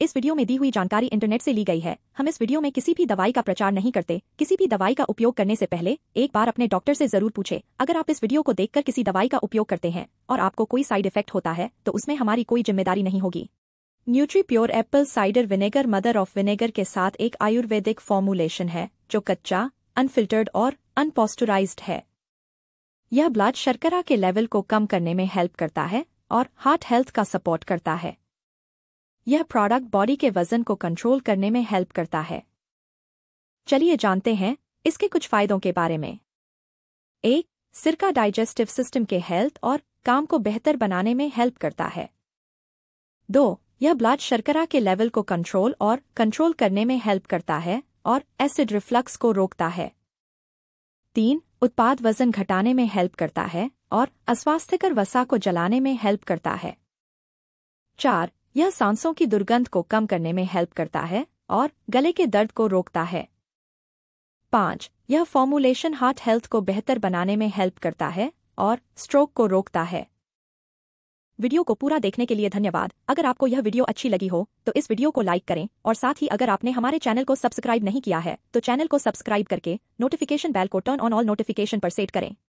इस वीडियो में दी हुई जानकारी इंटरनेट से ली गई है हम इस वीडियो में किसी भी दवाई का प्रचार नहीं करते किसी भी दवाई का उपयोग करने से पहले एक बार अपने डॉक्टर से जरूर पूछे अगर आप इस वीडियो को देखकर किसी दवाई का उपयोग करते हैं और आपको कोई साइड इफेक्ट होता है तो उसमें हमारी कोई जिम्मेदारी नहीं होगी Nutri pure apple cider vinegar mother of vinegar के साथ एक आयुर्वेदिक फॉर्मुलेशन है जो कच्चा अनफिल्टर्ड और अनपोस्टराइज है यह ब्लड शर्करा के लेवल को कम करने में हेल्प करता है और हार्ट हेल्थ का सपोर्ट करता है यह प्रोडक्ट बॉडी के वजन को कंट्रोल करने में हेल्प करता है चलिए जानते हैं इसके कुछ फायदों के बारे में एक सिर का डाइजेस्टिव सिस्टम के हेल्थ और काम को बेहतर बनाने में हेल्प करता है दो यह ब्लड शर्करा के लेवल को कंट्रोल और कंट्रोल करने में हेल्प करता है और एसिड रिफ्लक्स को रोकता है तीन उत्पाद वजन घटाने में हेल्प करता है और अस्वास्थ्यकर वसा को जलाने में हेल्प करता है चार यह सांसों की दुर्गंध को कम करने में हेल्प करता है और गले के दर्द को रोकता है पाँच यह फॉर्मूलेशन हार्ट हेल्थ को बेहतर बनाने में हेल्प करता है और स्ट्रोक को रोकता है वीडियो को पूरा देखने के लिए धन्यवाद अगर आपको यह वीडियो अच्छी लगी हो तो इस वीडियो को लाइक करें और साथ ही अगर आपने हमारे चैनल को सब्सक्राइब नहीं किया है तो चैनल को सब्सक्राइब करके नोटिफिकेशन बेल को टर्न ऑन ऑल नोटिफिकेशन पर सेट करें